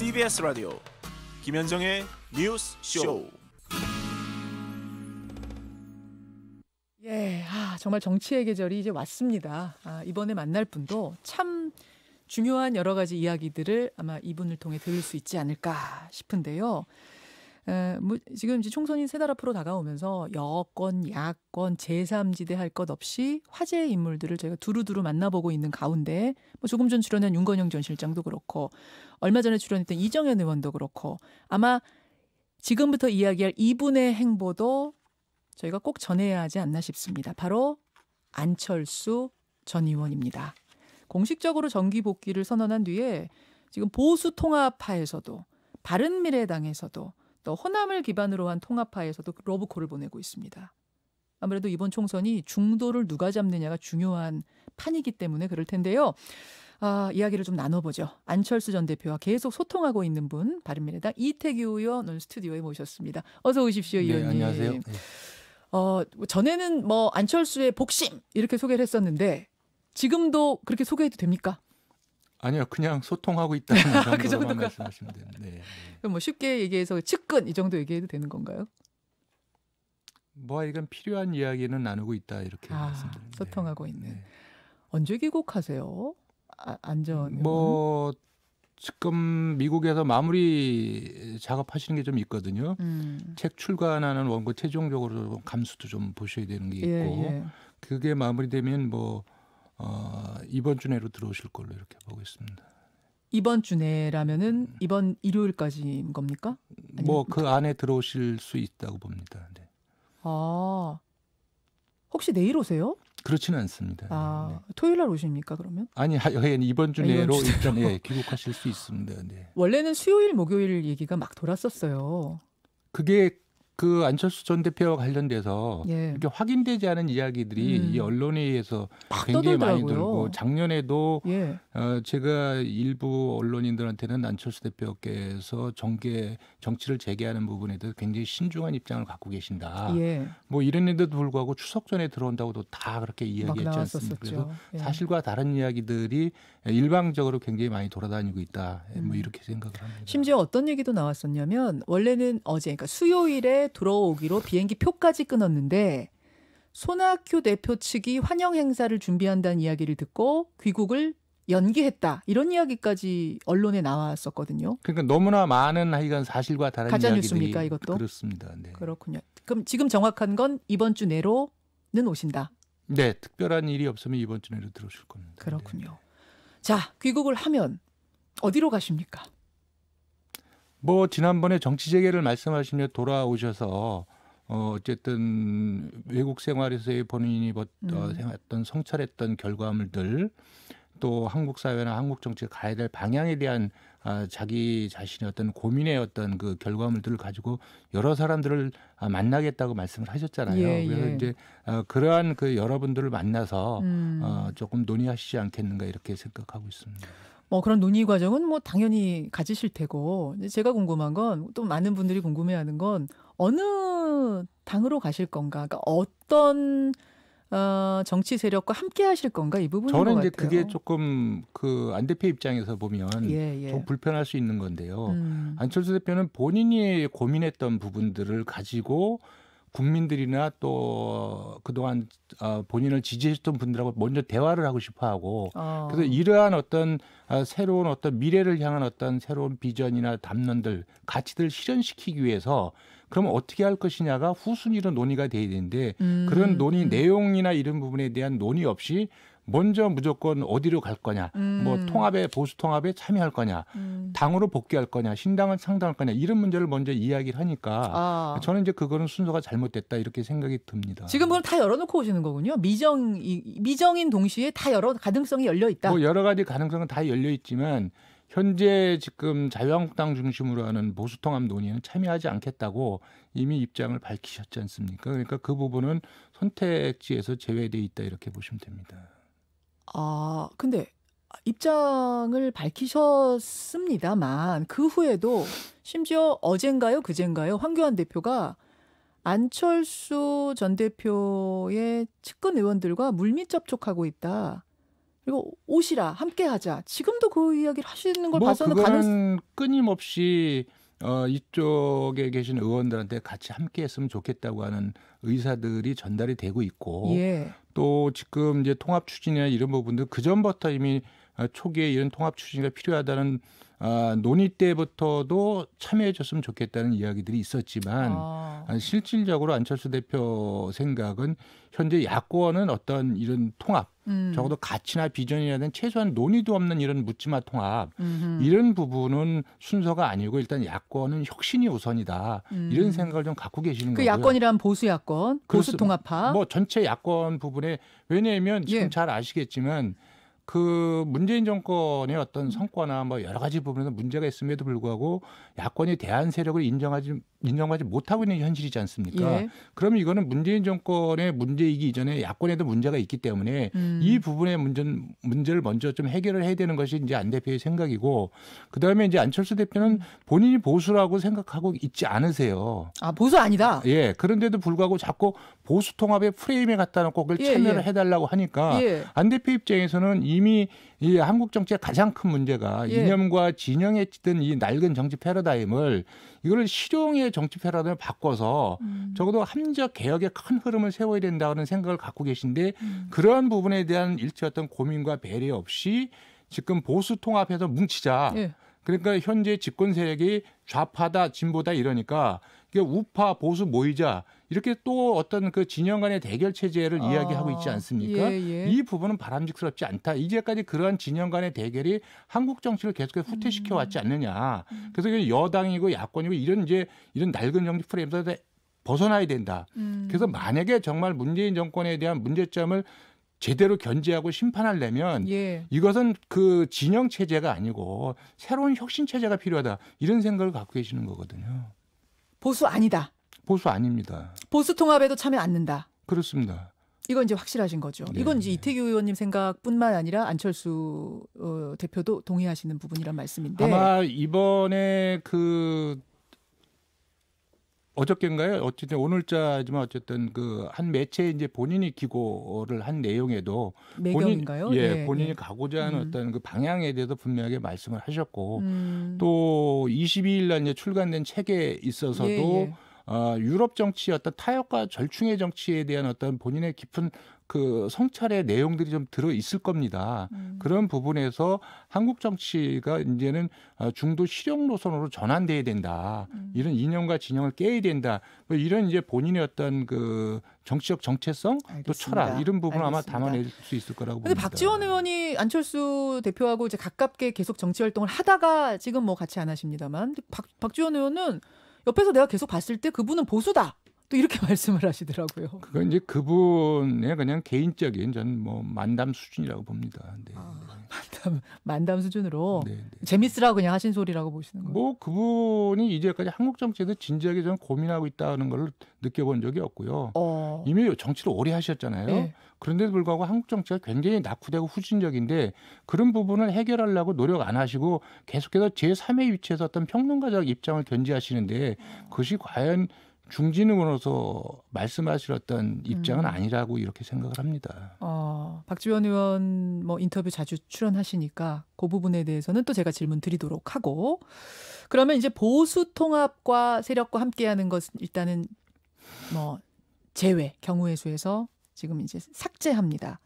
CBS 라디오 김현정의 뉴스 쇼. 예, 아, 정말 정치의 계절이 이제 왔습니다. 아, 이번에 만날 분도 참 중요한 여러 가지 이야기들을 아마 이분을 통해 들을 수 있지 않을까 싶은데요. 에, 뭐 지금 이제 총선이 세달 앞으로 다가오면서 여권, 야권, 제3지대 할 것 없이 화제의 인물들을 저희가 두루두루 만나보고 있는 가운데 뭐 조금 전 출연한 윤건영 전 실장도 그렇고 얼마 전에 출연했던 이정현 의원도 그렇고 아마 지금부터 이야기할 이분의 행보도 저희가 꼭 전해야 하지 않나 싶습니다. 바로 안철수 전 의원입니다. 공식적으로 정기 복귀를 선언한 뒤에 지금 보수 통합파에서도 바른미래당에서도 또 호남을 기반으로 한 통합파에서도 러브콜을 보내고 있습니다. 아무래도 이번 총선이 중도를 누가 잡느냐가 중요한 판이기 때문에 그럴 텐데요. 아, 이야기를 좀 나눠보죠. 안철수 전 대표와 계속 소통하고 있는 분, 바른미래당 이태규 의원 오늘 스튜디오에 모셨습니다. 어서 오십시오, 네, 의원님. 안녕하세요. 네. 어, 전에는 뭐 안철수의 복심 이렇게 소개를 했었는데 지금도 그렇게 소개해도 됩니까? 아니요, 그냥 소통하고 있다는 아, 그 정도가. 말씀하시면 됩니 네, 네. 그럼 뭐 쉽게 얘기해서 측근 이 정도 얘기해도 되는 건가요? 뭐 이건 필요한 이야기는 나누고 있다 이렇게 아, 말씀드립니다. 소통하고 있는. 네. 네. 언제 귀국하세요? 아, 안전. 뭐 지금 미국에서 마무리 작업하시는 게 좀 있거든요. 음. 책 출간하는 원고 최종적으로 감수도 좀 보셔야 되는 게 예, 있고 예, 예. 그게 마무리되면 뭐. 어, 이번 주 내로 들어오실 걸로 이렇게 보고 있습니다. 이번 주 내라면은 음. 이번 일요일까지인 겁니까? 뭐그 뭐 안에 들어오실 수 있다고 봅니다. 네. 아 혹시 내일 오세요? 그렇지는 않습니다. 아 네. 토요일 날 오십니까 그러면? 아니 하여간 이번 주 아, 내로 일단 예, 귀국하실 수 있습니다. 네. 원래는 수요일 목요일 얘기가 막 돌았었어요. 그게 그 안철수 전 대표와 관련돼서 예. 이렇게 확인되지 않은 이야기들이 음. 이 언론에 의해서 굉장히 떠들더라고요. 많이 들고 작년에도 예. 어, 제가 일부 언론인들한테는 안철수 대표께서 정계 정치를 재개하는 부분에 대해서 굉장히 신중한 입장을 갖고 계신다. 예. 뭐 이런데도 불구하고 추석 전에 들어온다고도 다 그렇게 이야기했지 않습니까? 그래서 예. 사실과 다른 이야기들이 일방적으로 굉장히 많이 돌아다니고 있다. 뭐 음. 뭐 이렇게 생각을 합니다. 심지어 어떤 얘기도 나왔었냐면 원래는 어제 그러니까 수요일에 들어오기로 비행기 표까지 끊었는데 손학규 대표 측이 환영 행사를 준비한다는 이야기를 듣고 귀국을 연기했다 이런 이야기까지 언론에 나왔었거든요. 그러니까 너무나 많은 하여 사실과 다른 가짜 뉴스입니까 이것도 그렇습니다. 네. 그렇군요. 그럼 지금 정확한 건 이번 주 내로는 오신다. 네, 특별한 일이 없으면 이번 주 내로 들어오실 겁니다. 그렇군요. 네. 자 귀국을 하면 어디로 가십니까? 뭐 지난번에 정치 재개를 말씀하시며 돌아오셔서 어 어쨌든 외국 생활에서의 본인이 어, 음. 생활했던 성찰했던 결과물들 또 한국 사회나 한국 정치에 가야 될 방향에 대한 아, 자기 자신의 어떤 고민의 어떤 그 결과물들을 가지고 여러 사람들을 아, 만나겠다고 말씀을 하셨잖아요. 예, 그래서 예. 이제 아, 그러한 그 여러분들을 만나서 음. 어, 조금 논의하시지 않겠는가 이렇게 생각하고 있습니다. 뭐 그런 논의 과정은 뭐 당연히 가지실 테고 제가 궁금한 건 또 많은 분들이 궁금해하는 건 어느 당으로 가실 건가 그러니까 어떤 어, 정치 세력과 함께 하실 건가 이 부분인 저는 이제 같아요. 그게 조금 그 안 대표 입장에서 보면 예, 예. 좀 불편할 수 있는 건데요. 음. 안철수 대표는 본인이 고민했던 부분들을 가지고 국민들이나 또 그동안 어, 본인을 지지했던 분들하고 먼저 대화를 하고 싶어하고 어. 그래서 이러한 어떤 어, 새로운 어떤 미래를 향한 어떤 새로운 비전이나 담론들 가치들을 실현시키기 위해서 그러면 어떻게 할 것이냐가 후순위로 논의가 돼야 되는데 음. 그런 논의 내용이나 이런 부분에 대한 논의 없이 먼저 무조건 어디로 갈 거냐, 음. 뭐 통합에 보수 통합에 참여할 거냐, 음. 당으로 복귀할 거냐, 신당을 창당할 거냐 이런 문제를 먼저 이야기를 하니까 아. 저는 이제 그거는 순서가 잘못됐다 이렇게 생각이 듭니다. 지금 그럼 다 열어놓고 오시는 거군요. 미정 미정인 동시에 다 열어 가능성이 열려 있다. 뭐 여러 가지 가능성은 다 열려 있지만 현재 지금 자유한국당 중심으로 하는 보수통합 논의는 참여하지 않겠다고 이미 입장을 밝히셨지 않습니까? 그러니까 그 부분은 선택지에서 제외돼 있다 이렇게 보시면 됩니다. 아, 근데 입장을 밝히셨습니다만 그 후에도 심지어 어젠가요, 그젠가요 황교안 대표가 안철수 전 대표의 측근 의원들과 물밑 접촉하고 있다. 그리고 오시라 함께하자. 지금도 그 이야기를 하시는 걸뭐 봐서는 가능 끊임없이 어, 이쪽에 계신 의원들한테 같이 함께 했으면 좋겠다고 하는 의사들이 전달이 되고 있고 예. 또 지금 이제 통합 추진이나 이런 부분들 그전부터 이미 아, 초기에 이런 통합 추진이 필요하다는 아, 논의 때부터도 참여해줬으면 좋겠다는 이야기들이 있었지만 아. 아 실질적으로 안철수 대표 생각은 현재 야권은 어떤 이런 통합 음. 적어도 가치나 비전이라든 최소한 논의도 없는 이런 묻지마 통합 음흠. 이런 부분은 순서가 아니고 일단 야권은 혁신이 우선이다 음. 이런 생각을 좀 갖고 계시는 그 거고요. 야권이란 보수 야권, 보수 통합파. 뭐 전체 야권 부분에 왜냐하면 지금 예. 잘 아시겠지만 그 문재인 정권의 어떤 성과나 뭐 여러 가지 부분에서 문제가 있음에도 불구하고 야권이 대한 세력을 인정하지 인정하지 못하고 있는 현실이지 않습니까? 예. 그러면 이거는 문재인 정권의 문제이기 이전에 야권에도 문제가 있기 때문에 음. 이 부분의 문제, 문제를 먼저 좀 해결을 해야 되는 것이 이제 안 대표의 생각이고 그 다음에 이제 안철수 대표는 본인이 보수라고 생각하고 있지 않으세요. 아 보수 아니다. 예. 그런데도 불구하고 자꾸 보수 통합의 프레임에 갖다 놓고 그걸 예, 참여를 예, 해달라고 하니까 예. 안 대표 입장에서는 이미 이 한국 정치의 가장 큰 문제가 예. 이념과 진영에 찌든 이 낡은 정치 패러다임을 이거를 실용의 정치 패러다임을 바꿔서 음. 적어도 함적 개혁의 큰 흐름을 세워야 된다는 생각을 갖고 계신데 음. 그러한 부분에 대한 일체 어떤 고민과 배려 없이 지금 보수 통합해서 뭉치자. 예. 그러니까 현재 집권 세력이 좌파다 진보다 이러니까 그러 우파 보수 모이자 이렇게 또 어떤 그 진영 간의 대결 체제를 아, 이야기하고 있지 않습니까? 예, 예. 이 부분은 바람직스럽지 않다. 이제까지 그러한 진영 간의 대결이 한국 정치를 계속해서 후퇴시켜 왔지 음. 않느냐. 음. 그래서 여당이고 야권이고 이런 이제 이런 낡은 정치 프레임에서 벗어나야 된다. 음. 그래서 만약에 정말 문재인 정권에 대한 문제점을 제대로 견제하고 심판하려면 예. 이것은 그 진영 체제가 아니고 새로운 혁신 체제가 필요하다 이런 생각을 갖고 계시는 거거든요. 보수 아니다. 보수 아닙니다. 보수 통합에도 참여 않는다. 그렇습니다. 이건 이제 확실하신 거죠. 네. 이건 이제 네. 이태규 의원님 생각뿐만 아니라 안철수 어, 대표도 동의하시는 부분이란 말씀인데 아마 이번에 그 어저께인가요? 어쨌든 오늘자지만 어쨌든 그 한 매체 에 이제 본인이 기고를 한 내용에도 매경인가요? 본인 예, 예 본인이 예. 가고자 하는 음. 어떤 그 방향에 대해서 분명하게 말씀을 하셨고 음. 또 22일 날 이제 출간된 책에 있어서도 예, 어, 유럽 정치의 어떤 타협과 절충의 정치에 대한 어떤 본인의 깊은 그 성찰의 내용들이 좀 들어 있을 겁니다. 음. 그런 부분에서 한국 정치가 이제는 어, 중도 실용 노선으로 전환돼야 된다. 음. 이런 이념과 진영을 깨야 된다. 뭐 이런 이제 본인의 어떤 그 정치적 정체성 또 철학 이런 부분 아마 담아낼 수 있을 거라고 봅니다. 근데 박지원 의원이 안철수 대표하고 이제 가깝게 계속 정치 활동을 하다가 지금 뭐 같이 안 하십니다만 박 박지원 의원은 옆에서 내가 계속 봤을 때 그분은 보수다. 또 이렇게 말씀을 하시더라고요. 그건 이제 그분의 그냥 개인적인 전 뭐 만담 수준이라고 봅니다. 네. 아, 만담 만담 수준으로 네, 네. 재밌으라고 그냥 하신 소리라고 보시는 거예요. 뭐 그분이 이제까지 한국 정치에서 진지하게 전 고민하고 있다는 걸 느껴본 적이 없고요. 어. 이미 정치를 오래 하셨잖아요. 네. 그런데도 불구하고 한국 정치가 굉장히 낙후되고 후진적인데 그런 부분을 해결하려고 노력 안 하시고 계속해서 제3의 위치에서 어떤 평론가적 입장을 견지하시는데 그것이 과연 중진으로서 말씀하셨던 음. 입장은 음. 아니라고 이렇게 생각을 합니다. 어, 박지원 의원 뭐 인터뷰 자주 출연하시니까 그 부분에 대해서는 또 제가 질문 드리도록 하고 그러면 이제 보수 통합과 세력과 함께하는 것은 일단은 뭐 제외 경우의 수에서 지금 이제 삭제합니다.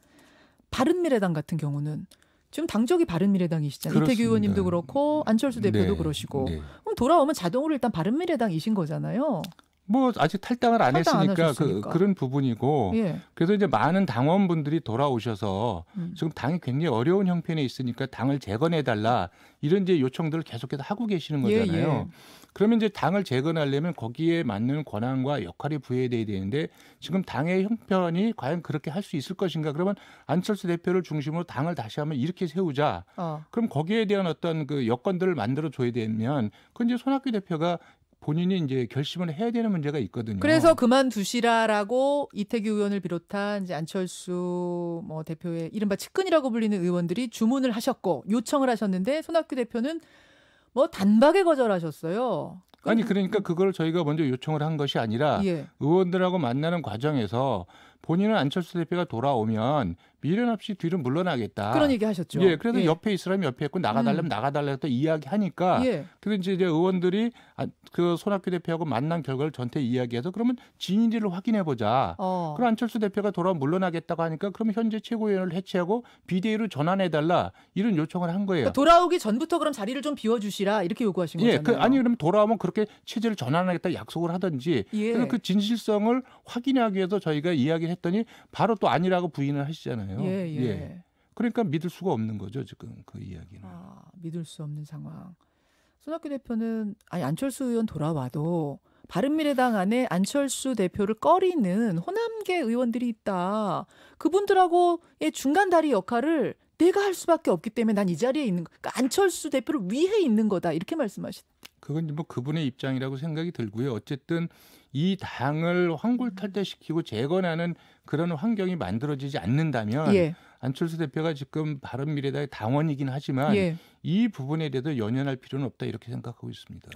바른 미래당 같은 경우는 지금 당적이 바른미래당이시잖아요. 이태규 의원님도 그렇고 안철수 네. 대표도 네, 그러시고 네. 그럼 돌아오면 자동으로 일단 바른미래당이신 거잖아요. 뭐 아직 탈당을 안 탈당 했으니까 안 그, 그런 부분이고 예. 그래서 이제 많은 당원분들이 돌아오셔서 음. 지금 당이 굉장히 어려운 형편에 있으니까 당을 재건해 달라 이런 이제 요청들을 계속해서 하고 계시는 예, 거잖아요. 예, 예. 그러면 이제 당을 재건하려면 거기에 맞는 권한과 역할이 부여돼야 되는데 지금 당의 형편이 과연 그렇게 할 수 있을 것인가? 그러면 안철수 대표를 중심으로 당을 다시 한번 이렇게 세우자. 어. 그럼 거기에 대한 어떤 그 여건들을 만들어 줘야 되면 그 이제 손학규 대표가 본인이 이제 결심을 해야 되는 문제가 있거든요. 그래서 그만두시라라고 이태규 의원을 비롯한 이제 안철수 뭐 대표의 이른바 측근이라고 불리는 의원들이 주문을 하셨고 요청을 하셨는데 손학규 대표는 뭐 단박에 거절하셨어요. 아니 그 그러니까 그걸 저희가 먼저 요청을 한 것이 아니라 예. 의원들하고 만나는 과정에서 본인은 안철수 대표가 돌아오면 미련 없이 뒤로 물러나겠다. 그런 얘기 하셨죠. 예, 그래서 예. 옆에 있으라면 옆에 있고 나가달라면 음. 나가달라 또 이야기하니까 예. 그래서 이제, 의원들이 아, 그 손학규 대표하고 만난 결과를 전태 이야기해서 그러면 진위를 확인해 보자. 어. 그럼 안철수 대표가 돌아 물러나겠다고 하니까 그러면 현재 최고위원을 해체하고 비대위로 전환해 달라 이런 요청을 한 거예요. 그러니까 돌아오기 전부터 그럼 자리를 좀 비워 주시라 이렇게 요구하신 거잖아요. 예, 그, 아니 그러면 돌아오면 그렇게 체제를 전환하겠다 약속을 하든지 예. 그 진실성을 확인하기 위해서 저희가 이야기를 했더니 바로 또 아니라고 부인을 하시잖아요. 거잖요 예, 예. 예. 그러니까 믿을 수가 없는 거죠 지금 그 이야기는. 아, 믿을 수 없는 상황. 손학규 대표는 아니 안철수 의원 돌아와도 바른미래당 안에 안철수 대표를 꺼리는 호남계 의원들이 있다. 그분들하고의 중간 다리 역할을 내가 할 수밖에 없기 때문에 난 이 자리에 있는 거. 그러니까 안철수 대표를 위해 있는 거다. 이렇게 말씀하셨 그건 뭐 그분의 입장이라고 생각이 들고요. 어쨌든 이 당을 황골탈퇴시키고 재건하는 그런 환경이 만들어지지 않는다면 예. 안철수 대표가 지금 바른미래당의 당원이긴 하지만 예. 이 부분에 대해서 연연할 필요는 없다 이렇게 생각하고 있습니다.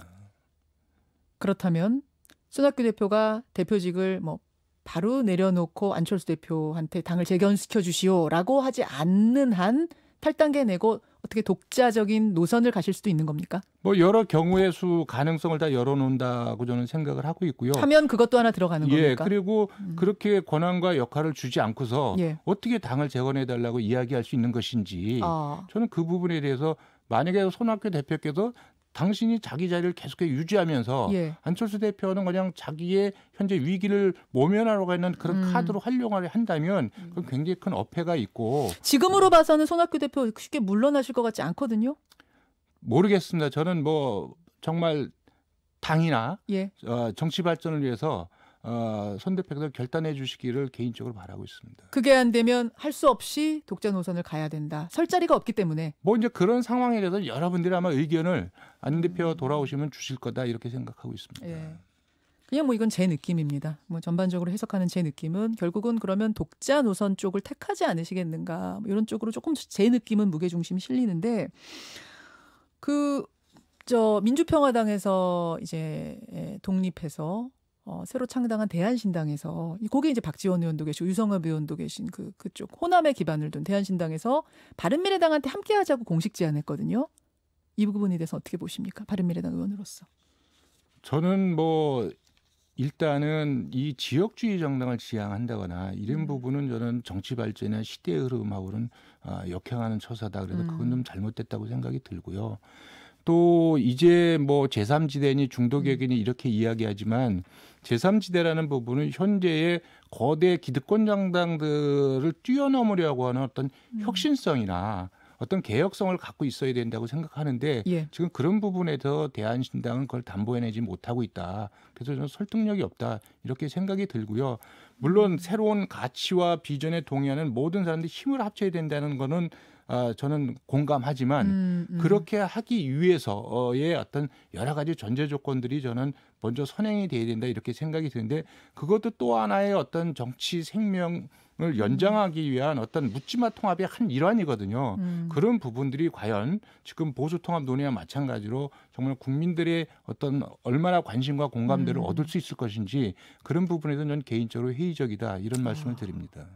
그렇다면 손학규 대표가 대표직을 뭐 바로 내려놓고 안철수 대표한테 당을 재견시켜 주시오라고 하지 않는 한 탈당계 내고 어떻게 독자적인 노선을 가실 수도 있는 겁니까? 뭐 여러 경우의 수 가능성을 다 열어놓는다고 저는 생각을 하고 있고요. 하면 그것도 하나 들어가는 예, 겁니까? 그리고 음. 그렇게 권한과 역할을 주지 않고서 예. 어떻게 당을 재건해 달라고 이야기할 수 있는 것인지 아. 저는 그 부분에 대해서 만약에 손학규 대표께서 당신이 자기 자리를 계속해 유지하면서 예. 안철수 대표는 그냥 자기의 현재 위기를 모면하려고 하는 그런 음. 카드로 활용하려 한다면 그건 음. 굉장히 큰 어폐가 있고 지금으로 봐서는 손학규 대표 쉽게 물러나실 것 같지 않거든요. 모르겠습니다. 저는 뭐 정말 당이나 예. 어, 정치 발전을 위해서 어, 손 대표께서 결단해 주시기를 개인적으로 바라고 있습니다. 그게 안 되면 할 수 없이 독자 노선을 가야 된다. 설 자리가 없기 때문에. 뭐 이제 그런 상황에 대해서 여러분들이 아마 의견을 안 대표 음. 돌아오시면 주실 거다 이렇게 생각하고 있습니다. 예. 그냥 뭐 이건 제 느낌입니다. 뭐 전반적으로 해석하는 제 느낌은 결국은 그러면 독자 노선 쪽을 택하지 않으시겠는가 뭐 이런 쪽으로 조금 제 느낌은 무게 중심이 실리는데 그 저 민주평화당에서 이제 예, 독립해서 어, 새로 창당한 대한신당에서 거기에 이제 박지원 의원도 계시고 유성엽 의원도 계신 그 그쪽 호남에 기반을 둔 대한신당에서 바른미래당한테 함께하자고 공식 제안했거든요. 이 부분에 대해서 어떻게 보십니까, 바른미래당 의원으로서? 저는 뭐 일단은 이 지역주의 정당을 지향한다거나 이런 음. 부분은 저는 정치 발전이나 시대의 흐름하고는 아, 역행하는 처사다. 그래서 음. 그건 좀 잘못됐다고 생각이 들고요. 또 이제 뭐 제3지대니 중도개혁이니 음. 이렇게 이야기하지만 제3지대라는 부분은 현재의 거대 기득권 장당들을 뛰어넘으려고 하는 어떤 음. 혁신성이나 어떤 개혁성을 갖고 있어야 된다고 생각하는데 예. 지금 그런 부분에서 대한신당은 그걸 담보해내지 못하고 있다. 그래서 저는 설득력이 없다 이렇게 생각이 들고요. 물론 음. 새로운 가치와 비전에 동의하는 모든 사람들이 힘을 합쳐야 된다는 거는 아, 저는 공감하지만 음, 음. 그렇게 하기 위해서의 어떤 여러 가지 전제 조건들이 저는 먼저 선행이 돼야 된다 이렇게 생각이 드는데 그것도 또 하나의 어떤 정치 생명을 음. 연장하기 위한 어떤 묻지마 통합의 한 일환이거든요. 음. 그런 부분들이 과연 지금 보수 통합 논의와 마찬가지로 정말 국민들의 어떤 얼마나 관심과 공감대를 음. 얻을 수 있을 것인지 그런 부분에서 저는 개인적으로 회의적이다 이런 말씀을 아. 드립니다.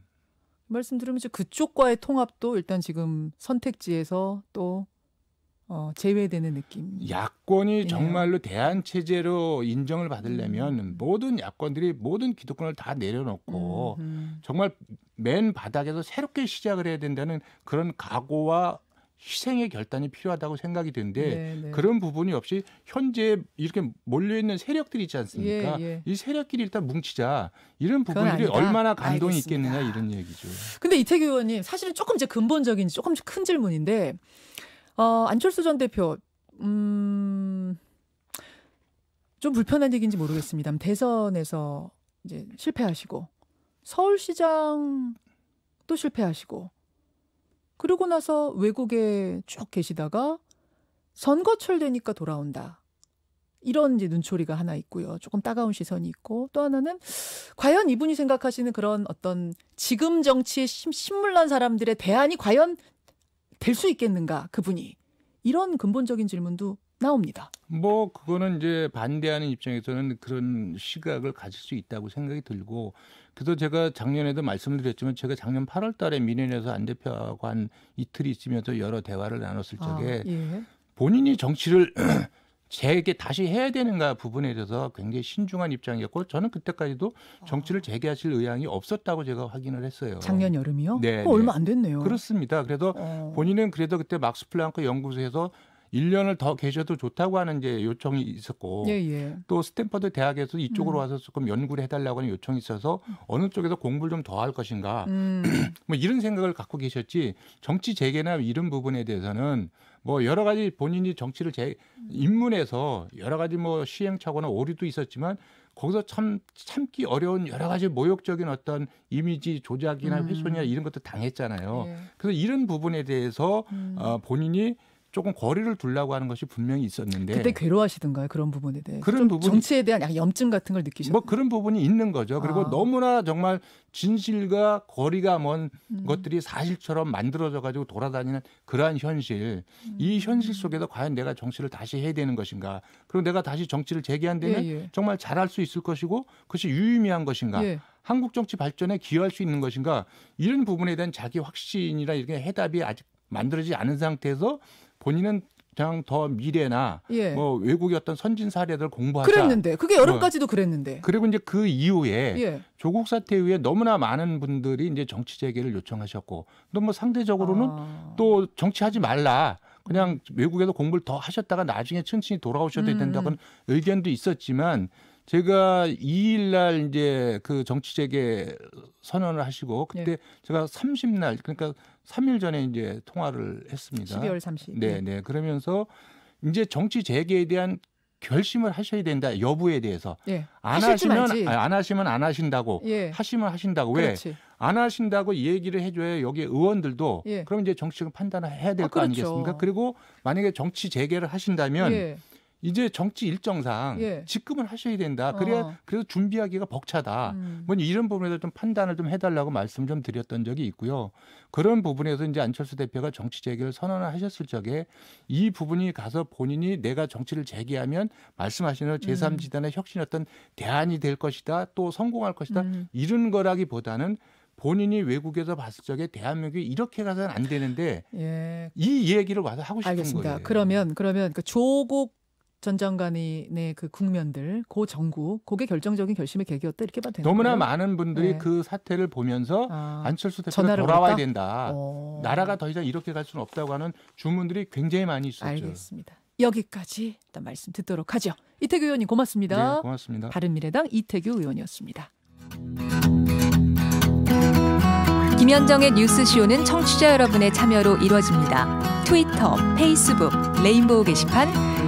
말씀 들으면서 그쪽과의 통합도 일단 지금 선택지에서 또 어, 제외되는 느낌. 야권이 예. 정말로 대한 체제로 인정을 받으려면 음. 모든 야권들이 모든 기득권을 다 내려놓고 음, 음. 정말 맨 바닥에서 새롭게 시작을 해야 된다는 그런 각오와 희생의 결단이 필요하다고 생각이 드는데 네네. 네. 그런 부분이 없이 현재 이렇게 몰려 있는 세력들이 있지 않습니까? 예, 예. 이 세력끼리 일단 뭉치자 이런 부분들이 얼마나 감동이 알겠습니다. 있겠느냐 이런 얘기죠. 근데 이태규 의원님 사실은 조금 이제 근본적인 조금 큰 질문인데 어, 안철수 전 대표, 음, 좀 불편한 얘기인지 모르겠습니다. 대선에서 이제 실패하시고, 서울시장 또 실패하시고, 그러고 나서 외국에 쭉 계시다가 선거철 되니까 돌아온다. 이런 이제 눈초리가 하나 있고요. 조금 따가운 시선이 있고 또 하나는 과연 이분이 생각하시는 그런 어떤 지금 정치에 심, 심물난 사람들의 대안이 과연 될수 있겠는가 그분이 이런 근본적인 질문도 나옵니다. 뭐 그거는 이제 반대하는 입장에서는 그런 시각을 가질 수 있다고 생각이 들고 그래서 제가 작년에도 말씀을 드렸지만 제가 작년 8월 달에 민원에서 안 대표하고 한 이틀 있으면서 여러 대화를 나눴을 적에 아, 예. 본인이 정치를 재개 다시 해야 되는가 부분에 대해서 굉장히 신중한 입장이었고 저는 그때까지도 아. 정치를 재개하실 의향이 없었다고 제가 확인을 했어요. 작년 여름이요? 네. 얼마 네. 안 됐네요. 그렇습니다. 그래서 어. 본인은 그래도 그때 막스 플랑크 연구소에서 1년을 더 계셔도 좋다고 하는 이제 요청이 있었고 예, 예. 또 스탠퍼드 대학에서 이쪽으로 음. 와서 조금 연구를 해달라고 하는 요청이 있어서 음. 어느 쪽에서 공부를 좀 더 할 것인가 음. 뭐 이런 생각을 갖고 계셨지 정치 재개나 이런 부분에 대해서는 뭐 여러 가지 본인이 정치를 재 음. 입문해서 여러 가지 뭐 시행착오나 오류도 있었지만 거기서 참 참기 어려운 여러 가지 모욕적인 어떤 이미지 조작이나 훼손이나 이런 것도 당했잖아요. 예. 그래서 이런 부분에 대해서 어, 본인이 조금 거리를 둘라고 하는 것이 분명히 있었는데 그때 괴로워하시던가요 그런 부분에 대해 그런 부분 정치에 대한 약간 염증 같은 걸 느끼셨나요? 뭐 그런 부분이 있는 거죠. 그리고 아. 너무나 정말 진실과 거리가 먼 음. 것들이 사실처럼 만들어져 가지고 돌아다니는 그러한 현실 음. 이 현실 속에서 과연 내가 정치를 다시 해야 되는 것인가? 그리고 내가 다시 정치를 재개한다면 예, 예. 정말 잘할 수 있을 것이고 그것이 유의미한 것인가? 예. 한국 정치 발전에 기여할 수 있는 것인가? 이런 부분에 대한 자기 확신이나 이렇게 해답이 아직 만들어지지 않은 상태에서 본인은 그냥 더 미래나 예. 뭐 외국의 어떤 선진 사례들 공부하자. 그랬는데 그게 여름까지도 뭐. 그랬는데. 그리고 이제 그 이후에 예. 조국 사태 이후에 너무나 많은 분들이 이제 정치 재개를 요청하셨고 또 뭐 상대적으로는 아. 또 정치하지 말라. 그냥 외국에서 공부를 더 하셨다가 나중에 천천히 돌아오셔도 음. 된다 그런 의견도 있었지만 제가 2일 날 이제 그 정치 재개 선언을 하시고 그때 예. 제가 30날 그러니까 3일 전에 이제 통화를 했습니다. 12월 30일. 네, 네. 그러면서 이제 정치 재개에 대한 결심을 하셔야 된다. 여부에 대해서 예. 안 하시면 아니, 안 하시면 안 하신다고 예. 하시면 하신다고 왜 안 하신다고 얘기를 해줘야 여기 의원들도 예. 그럼 이제 정치적 판단을 해야 될거 아, 그렇죠. 아니겠습니까? 그리고 만약에 정치 재개를 하신다면 예. 이제 정치 일정상 예. 직급을 하셔야 된다. 그래야 어. 그래서 준비하기가 벅차다. 음. 뭐 이런 부분에서 좀 판단을 좀 해달라고 말씀 좀 드렸던 적이 있고요. 그런 부분에서 이제 안철수 대표가 정치 재개를 선언을 하셨을 적에 이 부분이 가서 본인이 내가 정치를 재개하면 말씀하시는 제3지단의 음. 혁신했던 대안이 될 것이다. 또 성공할 것이다. 음. 이런 거라기보다는 본인이 외국에서 봤을 적에 대한민국이 이렇게 가서는 안 되는데 예. 이 얘기를 와서 하고 싶은 알겠습니다. 거예요. 그러면 그러면 그 조국 전 장관의 이그 네, 국면들, 고 정구, 그게 결정적인 결심의 계기였다 이렇게 봐도 되는 너무나 거예요? 많은 분들이 네. 그 사태를 보면서 아, 안철수 대표가 돌아와야 볼까? 된다. 오. 어. 나라가 더 이상 이렇게 갈 수는 없다고 하는 주문들이 굉장히 많이 있었죠. 알겠습니다. 여기까지 일단 말씀 듣도록 하죠. 이태규 의원님 고맙습니다. 네, 고맙습니다. 바른미래당 이태규 의원이었습니다. 김현정의 뉴스쇼는 청취자 여러분의 참여로 이루어집니다. 트위터, 페이스북, 레인보우 게시판